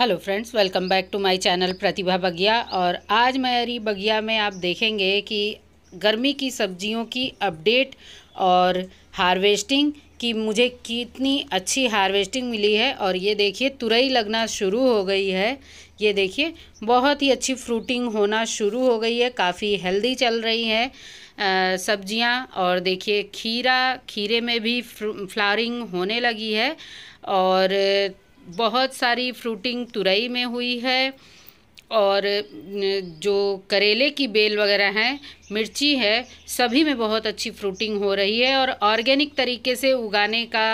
hello friends welcome back to my channel Pratibha Bagiya और आज मेरी बगिया में आप देखेंगे कि गर्मी की सब्जियों की अपडेट और हार्वेस्टिंग कि मुझे कितनी अच्छी हार्वेस्टिंग मिली है और ये देखिए तुरई लगना शुरू हो गई है ये देखिए बहुत ही अच्छी फ्रूटिंग होना शुरू हो गई है काफ़ी हेल्दी चल रही है सब्जियां और देखिए खीरा खीरे में भी फ्लावरिंग होने लगी है और बहुत सारी फ्रूटिंग तुरई में हुई है और जो करेले की बेल वगैरह हैं मिर्ची है सभी में बहुत अच्छी फ्रूटिंग हो रही है और ऑर्गेनिक तरीके से उगाने का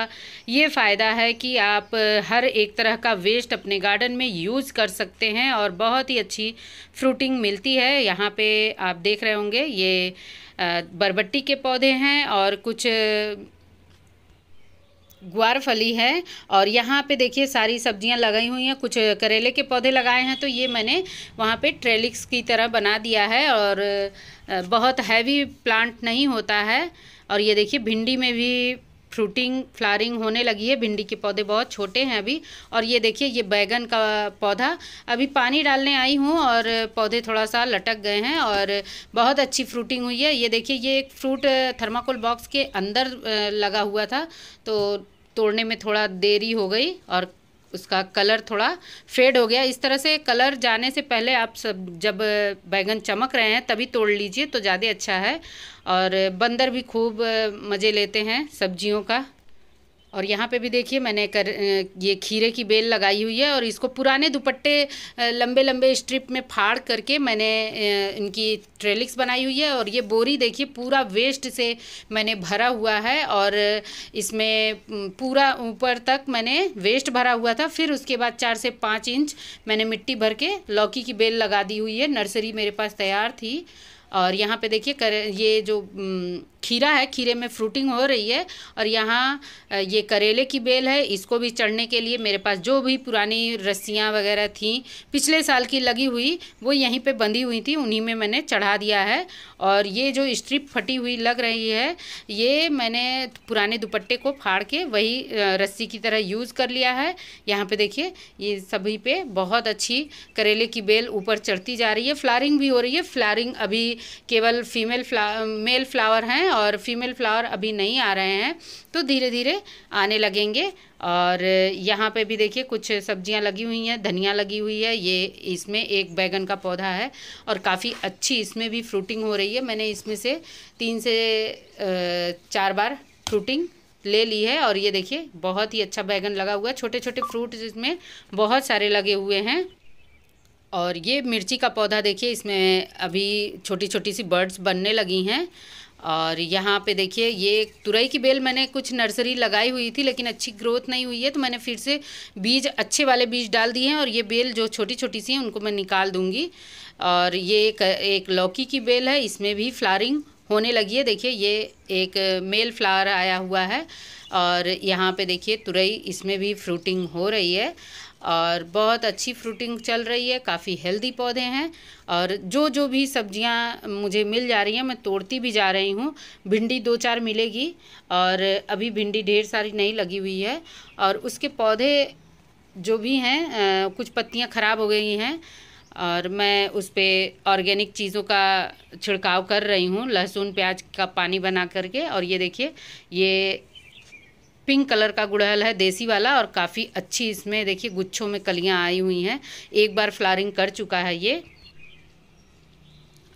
ये फ़ायदा है कि आप हर एक तरह का वेस्ट अपने गार्डन में यूज़ कर सकते हैं और बहुत ही अच्छी फ्रूटिंग मिलती है यहाँ पे आप देख रहे होंगे ये बरबट्टी के पौधे हैं और कुछ ग्वार फली है और यहाँ पे देखिए सारी सब्जियाँ लगाई हुई हैं कुछ करेले के पौधे लगाए हैं तो ये मैंने वहाँ पे ट्रेलिक्स की तरह बना दिया है और बहुत हैवी प्लांट नहीं होता है और ये देखिए भिंडी में भी फ्रूटिंग फ्लारिंग होने लगी है भिंडी के पौधे बहुत छोटे हैं अभी और ये देखिए ये बैगन का पौधा अभी पानी डालने आई हूँ और पौधे थोड़ा सा लटक गए हैं और बहुत अच्छी फ्रूटिंग हुई है ये देखिए ये एक फ्रूट थर्माकोल बॉक्स के अंदर लगा हुआ था तो तोड़ने में थोड़ा देरी हो गई और उसका कलर थोड़ा फेड हो गया इस तरह से कलर जाने से पहले आप सब जब बैगन चमक रहे हैं तभी तोड़ लीजिए तो ज़्यादा अच्छा है और बंदर भी खूब मज़े लेते हैं सब्जियों का और यहाँ पे भी देखिए मैंने कर ये खीरे की बेल लगाई हुई है और इसको पुराने दुपट्टे लंबे लंबे स्ट्रिप में फाड़ करके मैंने इनकी ट्रेलिक्स बनाई हुई है और ये बोरी देखिए पूरा वेस्ट से मैंने भरा हुआ है और इसमें पूरा ऊपर तक मैंने वेस्ट भरा हुआ था फिर उसके बाद चार से पाँच इंच मैंने मिट्टी भर के लौकी की बेल लगा दी हुई है नर्सरी मेरे पास तैयार थी और यहाँ पे देखिए कर ये जो खीरा है खीरे में फ्रूटिंग हो रही है और यहाँ ये करेले की बेल है इसको भी चढ़ने के लिए मेरे पास जो भी पुरानी रस्सियाँ वगैरह थी पिछले साल की लगी हुई वो यहीं पे बंधी हुई थी उन्हीं में मैंने चढ़ा दिया है और ये जो स्ट्रिप फटी हुई लग रही है ये मैंने पुराने दुपट्टे को फाड़ के वही रस्सी की तरह यूज़ कर लिया है यहाँ पर देखिए ये सभी पे बहुत अच्छी करेले की बेल ऊपर चढ़ती जा रही है फ्लारिंग भी हो रही है फ्लारिंग अभी केवल फीमेल फ्ला मेल फ्लावर हैं और फीमेल फ्लावर अभी नहीं आ रहे हैं तो धीरे धीरे आने लगेंगे और यहाँ पे भी देखिए कुछ सब्जियाँ लगी हुई हैं धनिया लगी हुई है ये इसमें एक बैगन का पौधा है और काफ़ी अच्छी इसमें भी फ्रूटिंग हो रही है मैंने इसमें से तीन से चार बार फ्रूटिंग ले ली है और ये देखिए बहुत ही अच्छा बैगन लगा हुआ है छोटे छोटे फ्रूट इसमें बहुत सारे लगे हुए हैं और ये मिर्ची का पौधा देखिए इसमें अभी छोटी छोटी सी बर्ड्स बनने लगी हैं और यहाँ पे देखिए ये तुरई की बेल मैंने कुछ नर्सरी लगाई हुई थी लेकिन अच्छी ग्रोथ नहीं हुई है तो मैंने फिर से बीज अच्छे वाले बीज डाल दिए हैं और ये बेल जो छोटी छोटी सी हैं उनको मैं निकाल दूँगी और ये एक, एक लौकी की बेल है इसमें भी फ्लारिंग होने लगी है देखिए ये एक मेल फ्लावर आया हुआ है और यहाँ पे देखिए तुरई इसमें भी फ्रूटिंग हो रही है और बहुत अच्छी फ्रूटिंग चल रही है काफ़ी हेल्दी पौधे हैं और जो जो भी सब्जियां मुझे मिल जा रही हैं मैं तोड़ती भी जा रही हूँ भिंडी दो चार मिलेगी और अभी भिंडी ढेर सारी नहीं लगी हुई है और उसके पौधे जो भी हैं कुछ पत्तियाँ ख़राब हो गई हैं और मैं उस पर ऑर्गेनिक चीज़ों का छिड़काव कर रही हूँ लहसुन प्याज का पानी बना करके और ये देखिए ये पिंक कलर का गुड़हल है देसी वाला और काफ़ी अच्छी इसमें देखिए गुच्छों में कलियाँ आई हुई हैं एक बार फ्लारिंग कर चुका है ये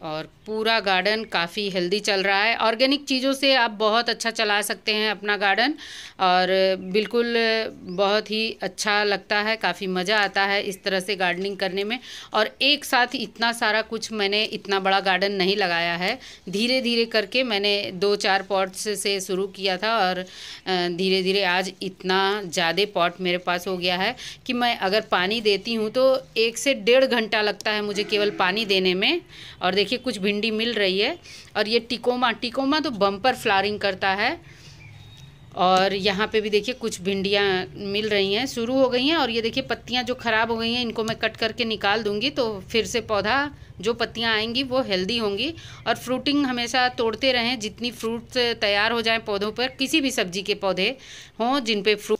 और पूरा गार्डन काफ़ी हेल्दी चल रहा है ऑर्गेनिक चीज़ों से आप बहुत अच्छा चला सकते हैं अपना गार्डन और बिल्कुल बहुत ही अच्छा लगता है काफ़ी मज़ा आता है इस तरह से गार्डनिंग करने में और एक साथ इतना सारा कुछ मैंने इतना बड़ा गार्डन नहीं लगाया है धीरे धीरे करके मैंने दो चार पॉट्स से शुरू किया था और धीरे धीरे आज इतना ज़्यादा पॉट मेरे पास हो गया है कि मैं अगर पानी देती हूँ तो एक से डेढ़ घंटा लगता है मुझे केवल पानी देने में और देखिए कुछ भिंडी मिल रही है और ये टिकोमा टिकोमा तो बम्पर फ्लारिंग करता है और यहाँ पे भी देखिए कुछ भिंडियाँ मिल रही हैं शुरू हो गई हैं और ये देखिए पत्तियाँ जो ख़राब हो गई हैं इनको मैं कट करके निकाल दूंगी तो फिर से पौधा जो पत्तियाँ आएंगी वो हेल्दी होंगी और फ्रूटिंग हमेशा तोड़ते रहें जितनी फ्रूट्स तैयार हो जाएं पौधों पर किसी भी सब्जी के पौधे हों जिन पे फ्रूट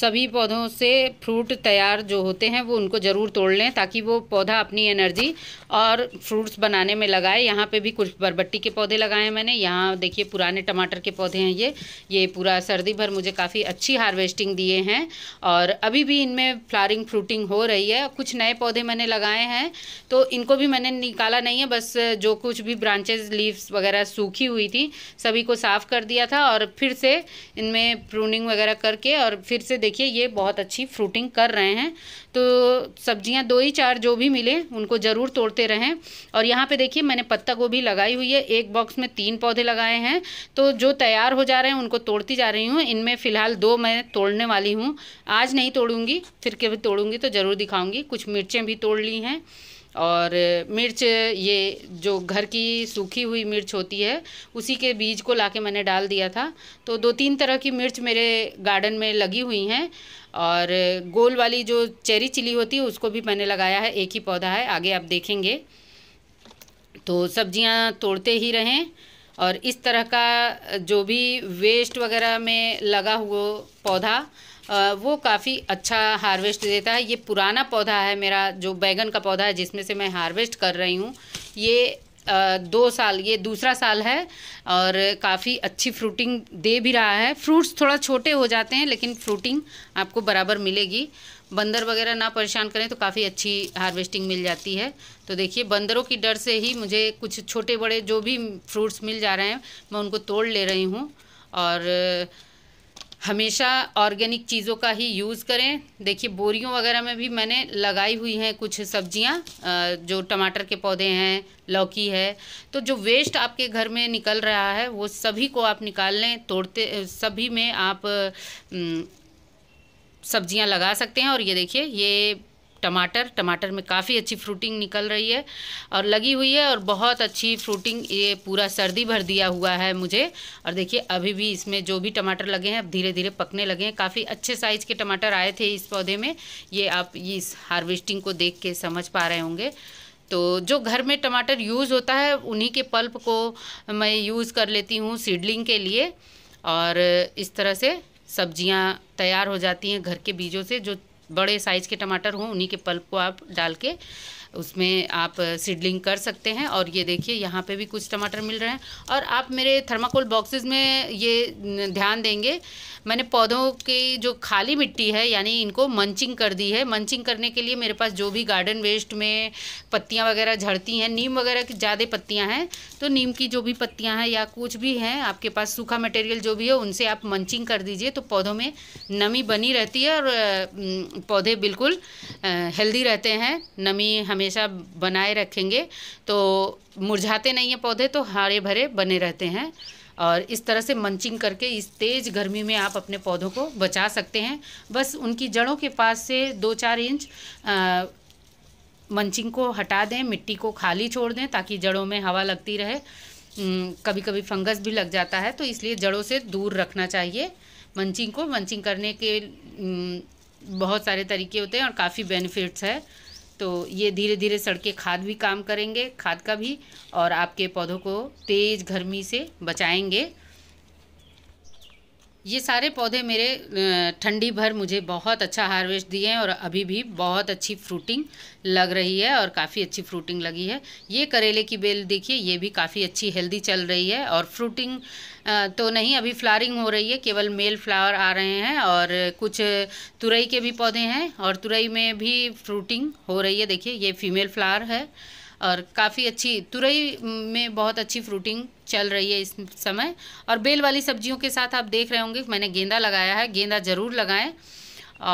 सभी पौधों से फ्रूट तैयार जो होते हैं वो उनको ज़रूर तोड़ लें ताकि वो पौधा अपनी एनर्जी और फ्रूट्स बनाने में लगाए यहाँ पे भी कुछ बरबट्टी के पौधे लगाए मैंने यहाँ देखिए पुराने टमाटर के पौधे हैं ये ये पूरा सर्दी भर मुझे काफ़ी अच्छी हार्वेस्टिंग दिए हैं और अभी भी इनमें फ्लारिंग फ्रूटिंग हो रही है कुछ नए पौधे मैंने लगाए हैं तो इनको भी मैंने निकाला नहीं है बस जो कुछ भी ब्रांचेज लीव्स वगैरह सूखी हुई थी सभी को साफ़ कर दिया था और फिर से इनमें प्रूनिंग वगैरह करके और फिर से देखिए ये बहुत अच्छी फ्रूटिंग कर रहे हैं तो सब्जियां दो ही चार जो भी मिले उनको ज़रूर तोड़ते रहें और यहाँ पे देखिए मैंने पत्ता गोभी लगाई हुई है एक बॉक्स में तीन पौधे लगाए हैं तो जो तैयार हो जा रहे हैं उनको तोड़ती जा रही हूँ इनमें फ़िलहाल दो मैं तोड़ने वाली हूँ आज नहीं तोड़ूंगी फिर कभी तोड़ूंगी तो ज़रूर दिखाऊँगी कुछ मिर्चें भी तोड़ ली हैं और मिर्च ये जो घर की सूखी हुई मिर्च होती है उसी के बीज को लाके मैंने डाल दिया था तो दो तीन तरह की मिर्च मेरे गार्डन में लगी हुई हैं और गोल वाली जो चेरी चिली होती है उसको भी मैंने लगाया है एक ही पौधा है आगे आप देखेंगे तो सब्जियां तोड़ते ही रहें और इस तरह का जो भी वेस्ट वगैरह में लगा हुआ पौधा वो काफ़ी अच्छा हार्वेस्ट देता है ये पुराना पौधा है मेरा जो बैगन का पौधा है जिसमें से मैं हार्वेस्ट कर रही हूँ ये दो साल ये दूसरा साल है और काफ़ी अच्छी फ्रूटिंग दे भी रहा है फ्रूट्स थोड़ा छोटे हो जाते हैं लेकिन फ्रूटिंग आपको बराबर मिलेगी बंदर वगैरह ना परेशान करें तो काफ़ी अच्छी हार्वेस्टिंग मिल जाती है तो देखिए बंदरों की डर से ही मुझे कुछ छोटे बड़े जो भी फ्रूट्स मिल जा रहे हैं मैं उनको तोड़ ले रही हूँ और हमेशा ऑर्गेनिक चीज़ों का ही यूज़ करें देखिए बोरियों वगैरह में भी मैंने लगाई हुई हैं कुछ सब्जियां जो टमाटर के पौधे हैं लौकी है तो जो वेस्ट आपके घर में निकल रहा है वो सभी को आप निकाल लें तोड़ते सभी में आप सब्जियां लगा सकते हैं और ये देखिए ये टमाटर टमाटर में काफ़ी अच्छी फ्रूटिंग निकल रही है और लगी हुई है और बहुत अच्छी फ्रूटिंग ये पूरा सर्दी भर दिया हुआ है मुझे और देखिए अभी भी इसमें जो भी टमाटर लगे हैं अब धीरे धीरे पकने लगे हैं काफ़ी अच्छे साइज़ के टमाटर आए थे इस पौधे में ये आप इस हार्वेस्टिंग को देख के समझ पा रहे होंगे तो जो घर में टमाटर यूज़ होता है उन्हीं के पल्प को मैं यूज़ कर लेती हूँ सीडलिंग के लिए और इस तरह से सब्जियाँ तैयार हो जाती हैं घर के बीजों से जो बड़े साइज़ के टमाटर हों उन्हीं के पल्प को आप डाल के उसमें आप सीडलिंग कर सकते हैं और ये देखिए यहाँ पे भी कुछ टमाटर मिल रहे हैं और आप मेरे थर्माकोल बॉक्सेस में ये ध्यान देंगे मैंने पौधों की जो खाली मिट्टी है यानी इनको मंचिंग कर दी है मंचिंग करने के लिए मेरे पास जो भी गार्डन वेस्ट में पत्तियाँ वगैरह झड़ती हैं नीम वगैरह की ज़्यादा पत्तियाँ हैं तो नीम की जो भी पत्तियाँ हैं या कुछ भी हैं आपके पास सूखा मटेरियल जो भी है उनसे आप मंचिंग कर दीजिए तो पौधों में नमी बनी रहती है और पौधे बिल्कुल हेल्दी रहते हैं नमी हमें हमेशा बनाए रखेंगे तो मुरझाते नहीं हैं पौधे तो हरे भरे बने रहते हैं और इस तरह से मंचिंग करके इस तेज़ गर्मी में आप अपने पौधों को बचा सकते हैं बस उनकी जड़ों के पास से दो चार इंच आ, मंचिंग को हटा दें मिट्टी को खाली छोड़ दें ताकि जड़ों में हवा लगती रहे कभी कभी फंगस भी लग जाता है तो इसलिए जड़ों से दूर रखना चाहिए मंचिंग को मंचिंग करने के बहुत सारे तरीके होते हैं और काफ़ी बेनिफिट्स है तो ये धीरे धीरे सड़के खाद भी काम करेंगे खाद का भी और आपके पौधों को तेज़ गर्मी से बचाएंगे ये सारे पौधे मेरे ठंडी भर मुझे बहुत अच्छा हार्वेस्ट दिए हैं और अभी भी बहुत अच्छी फ्रूटिंग लग रही है और काफ़ी अच्छी फ्रूटिंग लगी है ये करेले की बेल देखिए ये भी काफ़ी अच्छी हेल्दी चल रही है और फ्रूटिंग तो नहीं अभी फ्लारिंग हो रही है केवल मेल फ्लावर आ रहे हैं और कुछ तुरई के भी पौधे हैं और तुरई में भी फ्रूटिंग हो रही है देखिए ये फीमेल फ्लावर है और काफ़ी अच्छी तुरई में बहुत अच्छी फ्रूटिंग चल रही है इस समय और बेल वाली सब्जियों के साथ आप देख रहे होंगे मैंने गेंदा लगाया है गेंदा ज़रूर लगाएं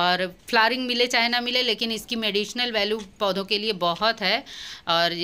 और फ्लारिंग मिले चाहे ना मिले लेकिन इसकी मेडिसिनल वैल्यू पौधों के लिए बहुत है और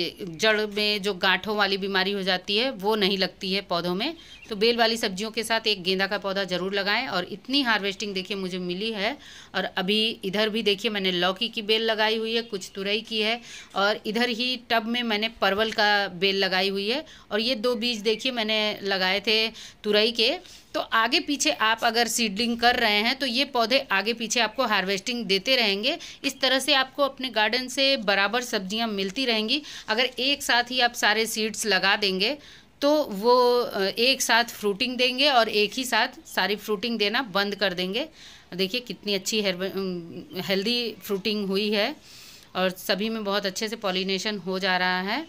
जड़ में जो गांठों वाली बीमारी हो जाती है वो नहीं लगती है पौधों में तो बेल वाली सब्जियों के साथ एक गेंदा का पौधा ज़रूर लगाएं और इतनी हार्वेस्टिंग देखिए मुझे मिली है और अभी इधर भी देखिए मैंने लौकी की बेल लगाई हुई है कुछ तुरई की है और इधर ही टब में मैंने परवल का बेल लगाई हुई है और ये दो बीज देखिए मैंने लगाए थे तुरई के तो आगे पीछे आप अगर सीडलिंग कर रहे हैं तो ये पौधे आगे पीछे आपको हार्वेस्टिंग देते रहेंगे इस तरह से आपको अपने गार्डन से बराबर सब्जियां मिलती रहेंगी अगर एक साथ ही आप सारे सीड्स लगा देंगे तो वो एक साथ फ्रूटिंग देंगे और एक ही साथ सारी फ्रूटिंग देना बंद कर देंगे देखिए कितनी अच्छी हेल्दी फ्रूटिंग हुई है और सभी में बहुत अच्छे से पॉलिनेशन हो जा रहा है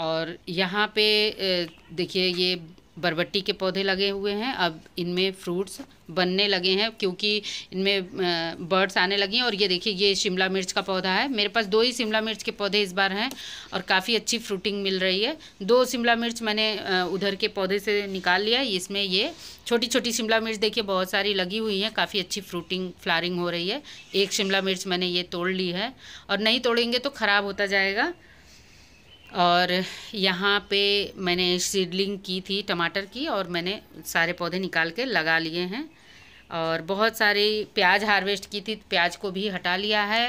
और यहाँ पे देखिए ये बरबट्टी के पौधे लगे हुए हैं अब इनमें फ्रूट्स बनने लगे हैं क्योंकि इनमें बर्ड्स आने लगी हैं और ये देखिए ये शिमला मिर्च का पौधा है मेरे पास दो ही शिमला मिर्च के पौधे इस बार हैं और काफ़ी अच्छी फ्रूटिंग मिल रही है दो शिमला मिर्च मैंने उधर के पौधे से निकाल लिया इसमें ये छोटी छोटी शिमला मिर्च देखिए बहुत सारी लगी हुई हैं काफ़ी अच्छी फ्रूटिंग फ्लारिंग हो रही है एक शिमला मिर्च मैंने ये तोड़ ली है और नहीं तोड़ेंगे तो ख़राब होता जाएगा और यहाँ पे मैंने सीडलिंग की थी टमाटर की और मैंने सारे पौधे निकाल के लगा लिए हैं और बहुत सारी प्याज हार्वेस्ट की थी प्याज को भी हटा लिया है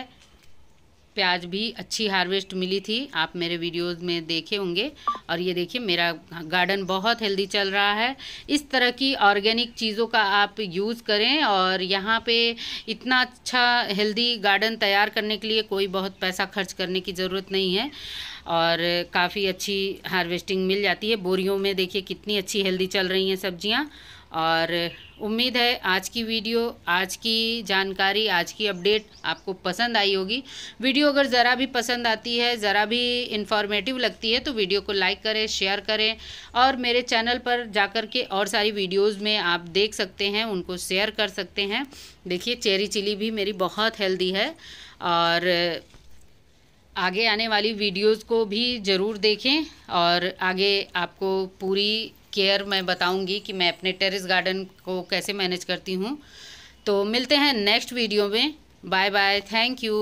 प्याज भी अच्छी हार्वेस्ट मिली थी आप मेरे वीडियोस में देखे होंगे और ये देखिए मेरा गार्डन बहुत हेल्दी चल रहा है इस तरह की ऑर्गेनिक चीज़ों का आप यूज़ करें और यहाँ पे इतना अच्छा हेल्दी गार्डन तैयार करने के लिए कोई बहुत पैसा खर्च करने की ज़रूरत नहीं है और काफ़ी अच्छी हार्वेस्टिंग मिल जाती है बोरियों में देखिए कितनी अच्छी हेल्दी चल रही हैं सब्जियाँ और उम्मीद है आज की वीडियो आज की जानकारी आज की अपडेट आपको पसंद आई होगी वीडियो अगर ज़रा भी पसंद आती है ज़रा भी इन्फॉर्मेटिव लगती है तो वीडियो को लाइक करें शेयर करें और मेरे चैनल पर जाकर के और सारी वीडियोस में आप देख सकते हैं उनको शेयर कर सकते हैं देखिए चेरी चिली भी मेरी बहुत हेल्दी है और आगे आने वाली वीडियोज़ को भी ज़रूर देखें और आगे आपको पूरी केयर मैं बताऊंगी कि मैं अपने टेरेस गार्डन को कैसे मैनेज करती हूँ तो मिलते हैं नेक्स्ट वीडियो में बाय बाय थैंक यू